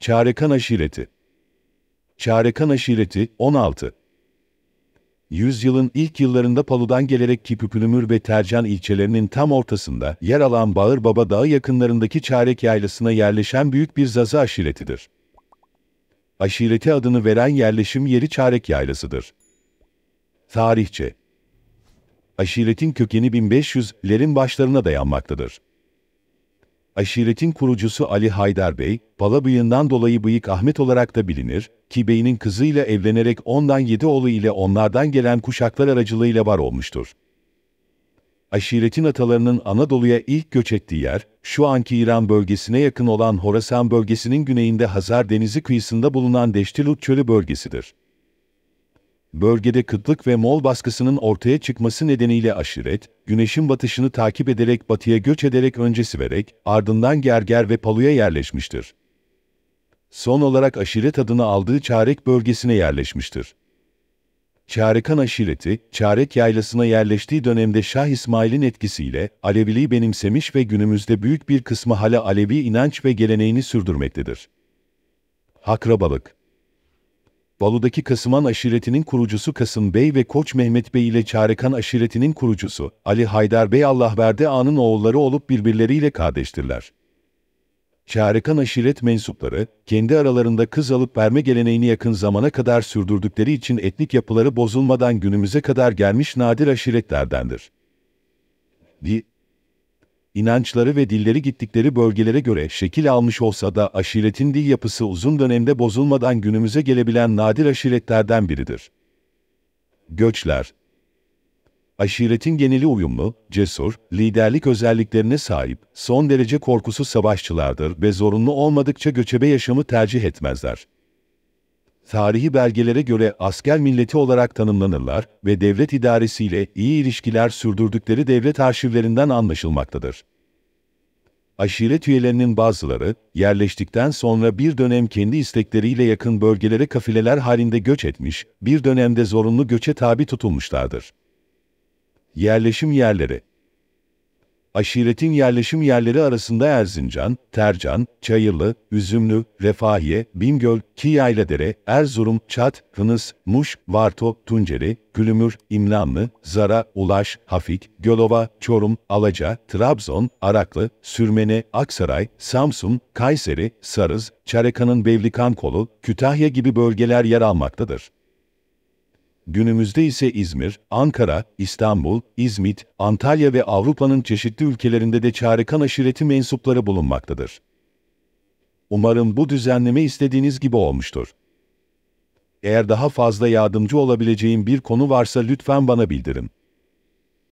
Çarekan Aşireti Çarekan Aşireti 16 Yüzyılın ilk yıllarında Palu'dan gelerek Kipüpülümür ve Tercan ilçelerinin tam ortasında yer alan Bağırbaba Dağı yakınlarındaki Çarek Yaylası'na yerleşen büyük bir Zaza aşiretidir. Aşireti adını veren yerleşim yeri Çarek Yaylası'dır. Tarihçe Aşiretin kökeni 1500'lerin başlarına dayanmaktadır. Aşiretin kurucusu Ali Haydar Bey, pala bıyığından dolayı Bıyık Ahmet olarak da bilinir ki beyinin kızıyla evlenerek ondan yedi oğlu ile onlardan gelen kuşaklar aracılığıyla var olmuştur. Aşiretin atalarının Anadolu'ya ilk göç ettiği yer, şu anki İran bölgesine yakın olan Horasan bölgesinin güneyinde Hazar Denizi kıyısında bulunan Deştilut Çölü bölgesidir. Bölgede kıtlık ve mol baskısının ortaya çıkması nedeniyle aşiret, güneşin batışını takip ederek batıya göç ederek öncesi vererek, ardından Gerger ve Palu'ya yerleşmiştir. Son olarak aşiret adını aldığı Çarek bölgesine yerleşmiştir. Çarekan aşireti, Çarek yaylasına yerleştiği dönemde Şah İsmail'in etkisiyle Aleviliği benimsemiş ve günümüzde büyük bir kısmı hala Alevi inanç ve geleneğini sürdürmektedir. Hakrabalık. Bolu'daki Kasıman aşiretinin kurucusu Kasım Bey ve Koç Mehmet Bey ile Çarekan aşiretinin kurucusu Ali Haydar Bey Allahberde Ağa'nın oğulları olup birbirleriyle kardeştirler. Çarekan aşiret mensupları, kendi aralarında kız alıp verme geleneğini yakın zamana kadar sürdürdükleri için etnik yapıları bozulmadan günümüze kadar gelmiş nadir aşiretlerdendir. Di, inançları ve dilleri gittikleri bölgelere göre şekil almış olsa da aşiretin dil yapısı uzun dönemde bozulmadan günümüze gelebilen nadir aşiretlerden biridir. Göçler Aşiretin geneli uyumlu, cesur, liderlik özelliklerine sahip, son derece korkusuz savaşçılardır ve zorunlu olmadıkça göçebe yaşamı tercih etmezler tarihi belgelere göre asker milleti olarak tanımlanırlar ve devlet idaresiyle iyi ilişkiler sürdürdükleri devlet arşivlerinden anlaşılmaktadır. Aşiret üyelerinin bazıları, yerleştikten sonra bir dönem kendi istekleriyle yakın bölgelere kafileler halinde göç etmiş, bir dönemde zorunlu göçe tabi tutulmuşlardır. Yerleşim yerleri Aşiretin yerleşim yerleri arasında Erzincan, Tercan, Çayırlı, Üzümlü, Refahiye, Bingöl, Kiyayladere, Erzurum, Çat, Hınıs, Muş, Varto, Tunceli, Gülümür, İmlanlı, Zara, Ulaş, Hafik, Gölova, Çorum, Alaca, Trabzon, Araklı, Sürmene, Aksaray, Samsun, Kayseri, Sarız, Çarekan'ın Bevlikan kolu, Kütahya gibi bölgeler yer almaktadır. Günümüzde ise İzmir, Ankara, İstanbul, İzmit, Antalya ve Avrupa'nın çeşitli ülkelerinde de çarekan aşireti mensupları bulunmaktadır. Umarım bu düzenleme istediğiniz gibi olmuştur. Eğer daha fazla yardımcı olabileceğim bir konu varsa lütfen bana bildirin.